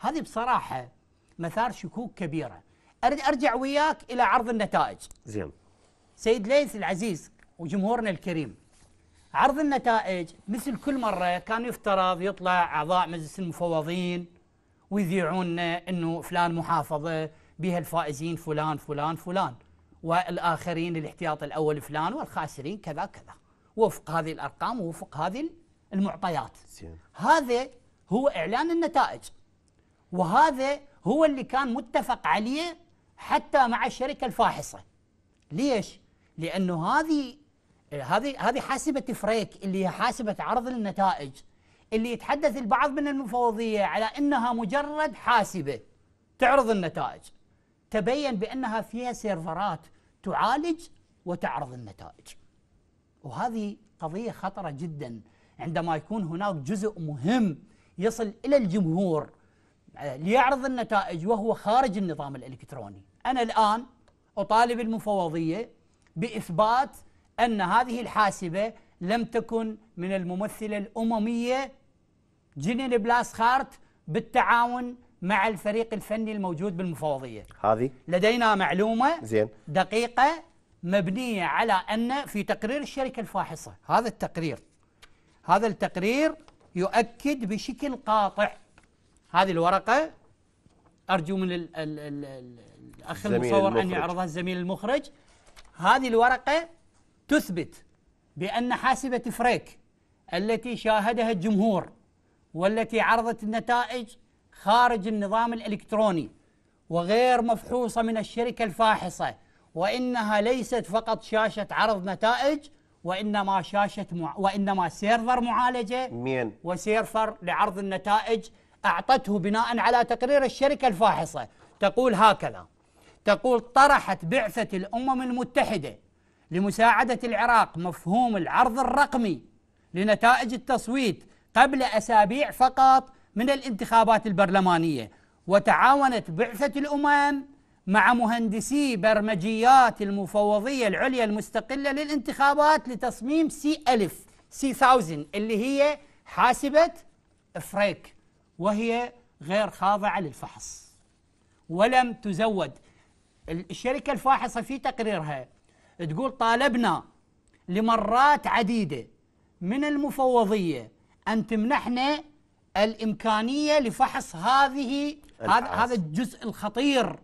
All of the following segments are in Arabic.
هذه بصراحه مثار شكوك كبيره اريد ارجع وياك الى عرض النتائج زين سيد ليث العزيز وجمهورنا الكريم عرض النتائج مثل كل مره كان يفترض يطلع اعضاء مجلس المفوضين ويذيعوننا انه فلان محافظه بها الفائزين فلان فلان فلان والاخرين الاحتياط الاول فلان والخاسرين كذا كذا وفق هذه الارقام ووفق هذه المعطيات زين. هذا هو اعلان النتائج وهذا هو اللي كان متفق عليه حتى مع الشركه الفاحصه ليش لانه هذه هذه هذه حاسبه فريك اللي هي حاسبه عرض النتائج اللي يتحدث البعض من المفوضيه على انها مجرد حاسبه تعرض النتائج تبين بانها فيها سيرفرات تعالج وتعرض النتائج وهذه قضيه خطره جدا عندما يكون هناك جزء مهم يصل الى الجمهور ليعرض النتائج وهو خارج النظام الالكتروني انا الان اطالب المفوضيه باثبات ان هذه الحاسبه لم تكن من الممثله الامميه جنين بلاس خارت بالتعاون مع الفريق الفني الموجود بالمفوضيه هذه لدينا معلومه زين دقيقه مبنيه على ان في تقرير الشركه الفاحصه هذا التقرير هذا التقرير يؤكد بشكل قاطع هذه الورقة أرجو من الـ الـ الـ الـ الأخ المصور أن يعرضها الزميل المخرج هذه الورقة تثبت بأن حاسبة فريك التي شاهدها الجمهور والتي عرضت النتائج خارج النظام الإلكتروني وغير مفحوصة من الشركة الفاحصة وإنها ليست فقط شاشة عرض نتائج وإنما شاشة مع... وإنما سيرفر معالجة مين؟ وسيرفر لعرض النتائج أعطته بناء على تقرير الشركة الفاحصة تقول هكذا تقول طرحت بعثة الأمم المتحدة لمساعدة العراق مفهوم العرض الرقمي لنتائج التصويت قبل أسابيع فقط من الانتخابات البرلمانية وتعاونت بعثة الأمم مع مهندسي برمجيات المفوضية العليا المستقلة للانتخابات لتصميم سي ألف سي ثاوزن اللي هي حاسبة فريك وهي غير خاضعة للفحص ولم تزود الشركة الفاحصة في تقريرها تقول طالبنا لمرات عديدة من المفوضية أن تمنحنا الإمكانية لفحص هذه هذا هذا الجزء الخطير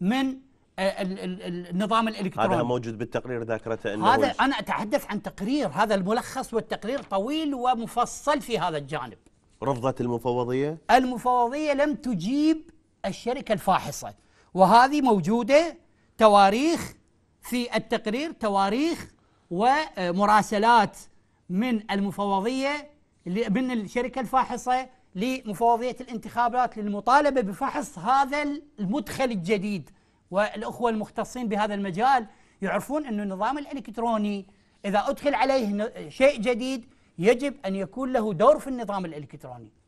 من النظام الالكتروني هذا موجود بالتقرير ذاكرته انه هذا انا اتحدث عن تقرير هذا الملخص والتقرير طويل ومفصل في هذا الجانب رفضت المفوضية؟ المفوضية لم تجيب الشركة الفاحصة وهذه موجودة تواريخ في التقرير تواريخ ومراسلات من المفوضية من الشركة الفاحصة لمفوضية الانتخابات للمطالبة بفحص هذا المدخل الجديد والأخوة المختصين بهذا المجال يعرفون أن النظام الإلكتروني إذا أدخل عليه شيء جديد يجب أن يكون له دور في النظام الإلكتروني